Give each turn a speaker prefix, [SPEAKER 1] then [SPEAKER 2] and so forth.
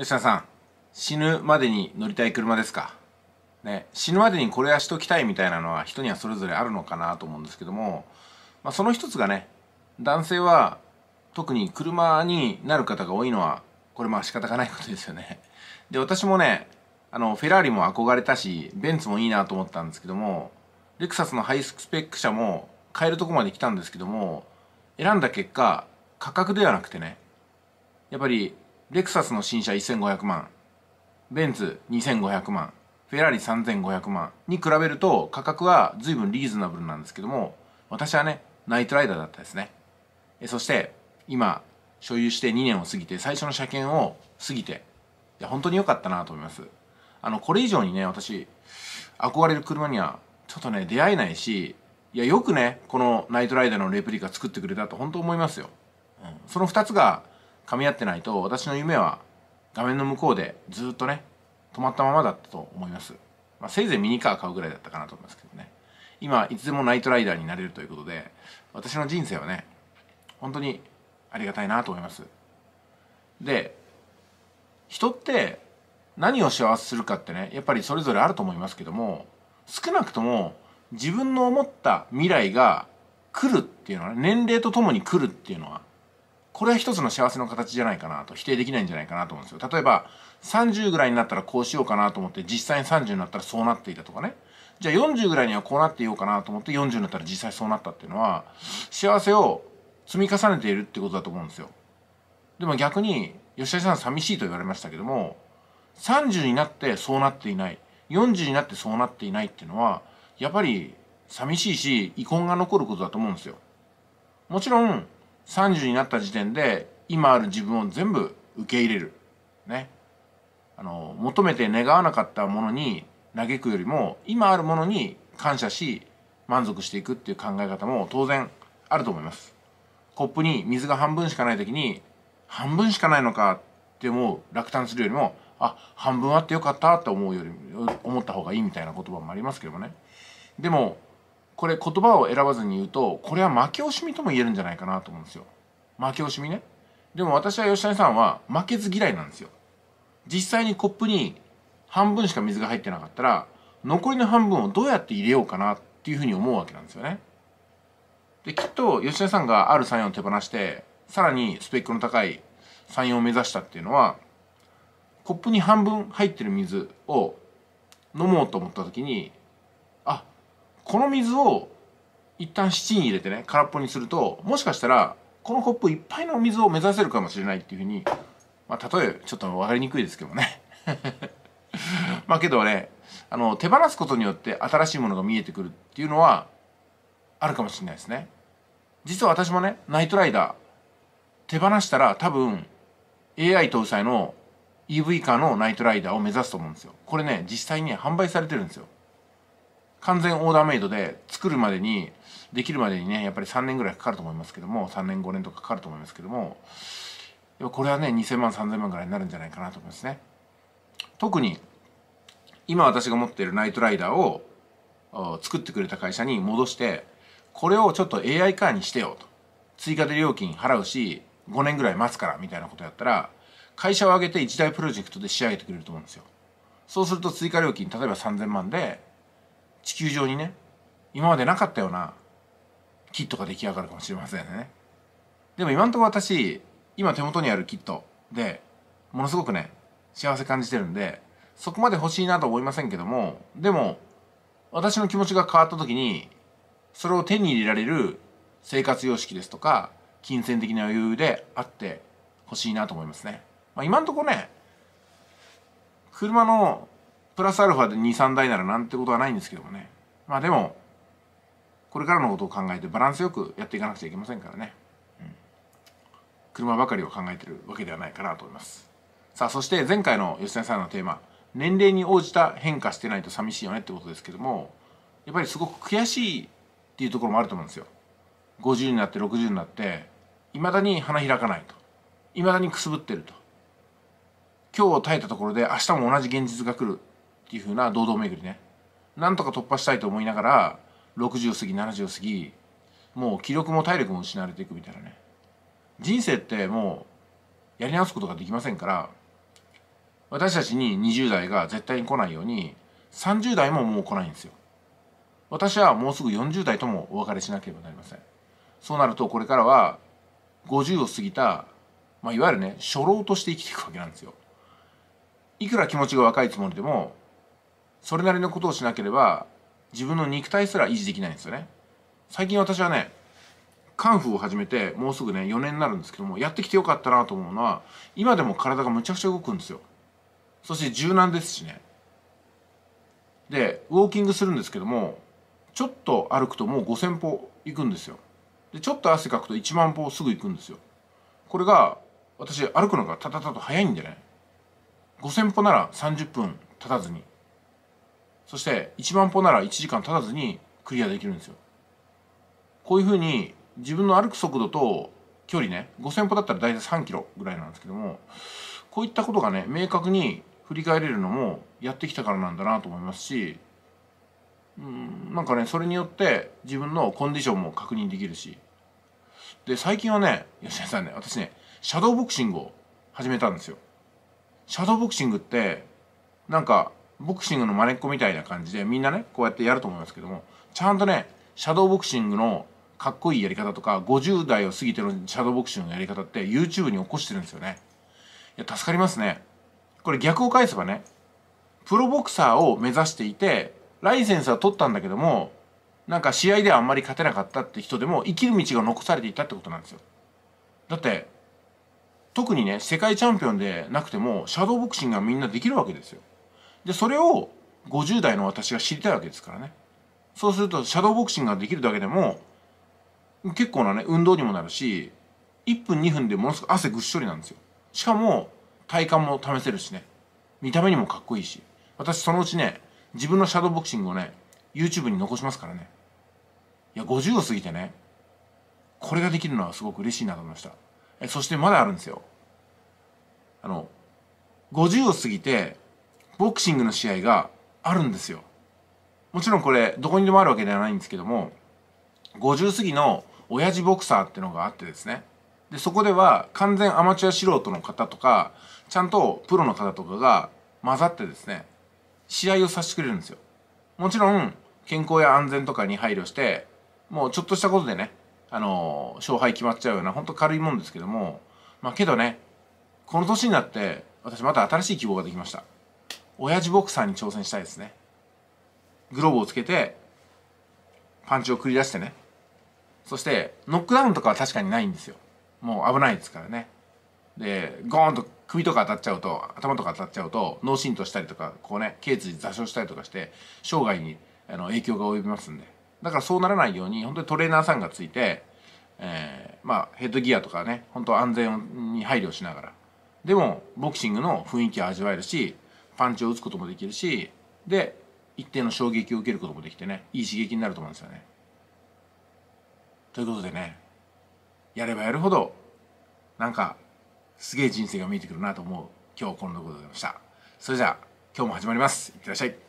[SPEAKER 1] 吉田さん、死ぬまでに乗りたい車ですかね、死ぬまでにこれはしときたいみたいなのは人にはそれぞれあるのかなと思うんですけども、まあ、その一つがね、男性は特に車になる方が多いのは、これまあ仕方がないことですよね。で、私もね、あの、フェラーリも憧れたし、ベンツもいいなと思ったんですけども、レクサスのハイスペック車も買えるとこまで来たんですけども、選んだ結果、価格ではなくてね、やっぱりレクサスの新車1500万、ベンツ2500万、フェラーリ3500万に比べると価格は随分リーズナブルなんですけども、私はね、ナイトライダーだったですね。えそして、今、所有して2年を過ぎて、最初の車検を過ぎて、いや、本当に良かったなと思います。あの、これ以上にね、私、憧れる車には、ちょっとね、出会えないし、いや、よくね、このナイトライダーのレプリカ作ってくれたと本当思いますよ。うん、その2つが、噛み合ってないと私の夢は画面の向こうでずっとね止まったままだったと思います、まあ、せいぜいミニカー買うぐらいだったかなと思いますけどね今いつでもナイトライダーになれるということで私の人生はね本当にありがたいなと思いますで人って何を幸せするかってねやっぱりそれぞれあると思いますけども少なくとも自分の思った未来が来るっていうのは、ね、年齢とともに来るっていうのはこれは一つの幸せの形じゃないかなと否定できないんじゃないかなと思うんですよ例えば30ぐらいになったらこうしようかなと思って実際に30になったらそうなっていたとかねじゃあ40ぐらいにはこうなっていようかなと思って40になったら実際そうなったっていうのは幸せを積み重ねているってことだと思うんですよでも逆に吉田さん寂しいと言われましたけども30になってそうなっていない40になってそうなっていないっていうのはやっぱり寂しいし遺恨が残ることだと思うんですよもちろん30になった時点で今ある自分を全部受け入れる。ね。あの、求めて願わなかったものに嘆くよりも今あるものに感謝し満足していくっていう考え方も当然あると思います。コップに水が半分しかない時に半分しかないのかって思う落胆するよりもあ半分あってよかったって思うより思った方がいいみたいな言葉もありますけどもねでもこれ言葉を選ばずに言うとこれは負け惜しみとも言えるんじゃないかなと思うんですよ負け惜しみねでも私は吉谷さんは負けず嫌いなんですよ実際にコップに半分しか水が入ってなかったら残りの半分をどうやって入れようかなっていうふうに思うわけなんですよねできっと吉田さんがある3 4を手放してさらにスペックの高い34を目指したっていうのはコップに半分入ってる水を飲もうと思った時にこの水を一旦七に入れてね空っぽにするともしかしたらこのコップいっぱいの水を目指せるかもしれないっていうふうに、まあ、例えちょっと分かりにくいですけどね まあけどねあの手放すことによって新しいものが見えてくるっていうのはあるかもしれないですね実は私もねナイトライダー手放したら多分 AI 搭載の EV ーのナイトライダーを目指すと思うんですよこれね実際に販売されてるんですよ完全オーダーメイドで作るまでにできるまでにねやっぱり3年ぐらいかかると思いますけども3年5年とかかかると思いますけどもこれはね2000万3000万ぐらいになるんじゃないかなと思いますね特に今私が持っているナイトライダーを作ってくれた会社に戻してこれをちょっと AI ーにしてよと追加で料金払うし5年ぐらい待つからみたいなことやったら会社を挙げて一大プロジェクトで仕上げてくれると思うんですよそうすると追加料金例えば3000万で地球上にね今までなかったようなキットが出来上がるかもしれませんねでも今んとこ私今手元にあるキットでものすごくね幸せ感じてるんでそこまで欲しいなと思いませんけどもでも私の気持ちが変わった時にそれを手に入れられる生活様式ですとか金銭的な余裕であってほしいなと思いますね、まあ、今んとこね車のプラスアルファで23台ならなんてことはないんですけどもねまあでもこれからのことを考えてバランスよくやっていかなくちゃいけませんからね、うん、車ばかりを考えてるわけではないかなと思いますさあそして前回の吉田さんのテーマ年齢に応じた変化してないと寂しいよねってことですけどもやっぱりすごく悔しいっていうところもあると思うんですよ50になって60になっていまだに花開かないといまだにくすぶってると今日耐えたところで明日も同じ現実が来るっていうふうな堂々巡りねなんとか突破したいと思いながら60過ぎ70過ぎもう気力も体力も失われていくみたいなね人生ってもうやり直すことができませんから私たちに20代が絶対に来ないように30代ももう来ないんですよ私はもうすぐ40代ともお別れしなければなりませんそうなるとこれからは50を過ぎた、まあ、いわゆるね初老として生きていくわけなんですよいくら気持ちが若いつもりでもそれなりのことをしなければ自分の肉体すら維持できないんですよね最近私はねカンフーを始めてもうすぐね4年になるんですけどもやってきてよかったなと思うのは今でも体がむちゃくちゃ動くんですよそして柔軟ですしねでウォーキングするんですけどもちょっと歩くともう5,000歩行くんですよでちょっと汗かくと1万歩すぐ行くんですよこれが私歩くのがたたたと早いんでね5,000歩なら30分経たずにそして1万歩なら1時間経たずにクリアできるんですよ。こういうふうに自分の歩く速度と距離ね、5000歩だったら大体3キロぐらいなんですけども、こういったことがね、明確に振り返れるのもやってきたからなんだなと思いますし、うん、なんかね、それによって自分のコンディションも確認できるし、で、最近はね、吉田さんね、私ね、シャドーボクシングを始めたんですよ。シャドーボクシングって、なんかボクシングのまねっこみたいな感じでみんなねこうやってやると思いますけどもちゃんとねシャドーボクシングのかっこいいやり方とか50代を過ぎてのシャドーボクシングのやり方って YouTube に起こしてるんですよねいや助かりますねこれ逆を返せばねプロボクサーを目指していてライセンスは取ったんだけどもなんか試合ではあんまり勝てなかったって人でも生きる道が残されていたってことなんですよだって特にね世界チャンピオンでなくてもシャドーボクシングはみんなできるわけですよでそれを50代の私が知りたいわけですからねそうするとシャドーボクシングができるだけでも結構なね運動にもなるし1分2分でものすごく汗ぐっしょりなんですよしかも体幹も試せるしね見た目にもかっこいいし私そのうちね自分のシャドーボクシングをね YouTube に残しますからねいや50を過ぎてねこれができるのはすごく嬉しいなと思いましたえそしてまだあるんですよあの50を過ぎてボクシングの試合があるんですよもちろんこれどこにでもあるわけではないんですけども50過ぎの親父ボクサーってのがあってですねでそこでは完全アマチュア素人の方とかちゃんとプロの方とかが混ざってですね試合をさせてくれるんですよもちろん健康や安全とかに配慮してもうちょっとしたことでねあの勝敗決まっちゃうようなほんと軽いもんですけどもまあけどねこの年になって私また新しい希望ができました親父ボクサーに挑戦したいですねグローブをつけてパンチを繰り出してねそしてノックダウンとかは確かにないんですよもう危ないですからねでゴーンと首とか当たっちゃうと頭とか当たっちゃうと脳震盪したりとかこうね頸椎座礁したりとかして生涯にあの影響が及びますんでだからそうならないように本当にトレーナーさんがついて、えー、まあヘッドギアとかね本当安全に配慮しながらでもボクシングの雰囲気を味わえるしパンチを打つこともできるしで一定の衝撃を受けることもできてねいい刺激になると思うんですよね。ということでねやればやるほどなんかすげえ人生が見えてくるなと思う今日こんなことでございました。それじゃあ今日も始まります。いってらっしゃい。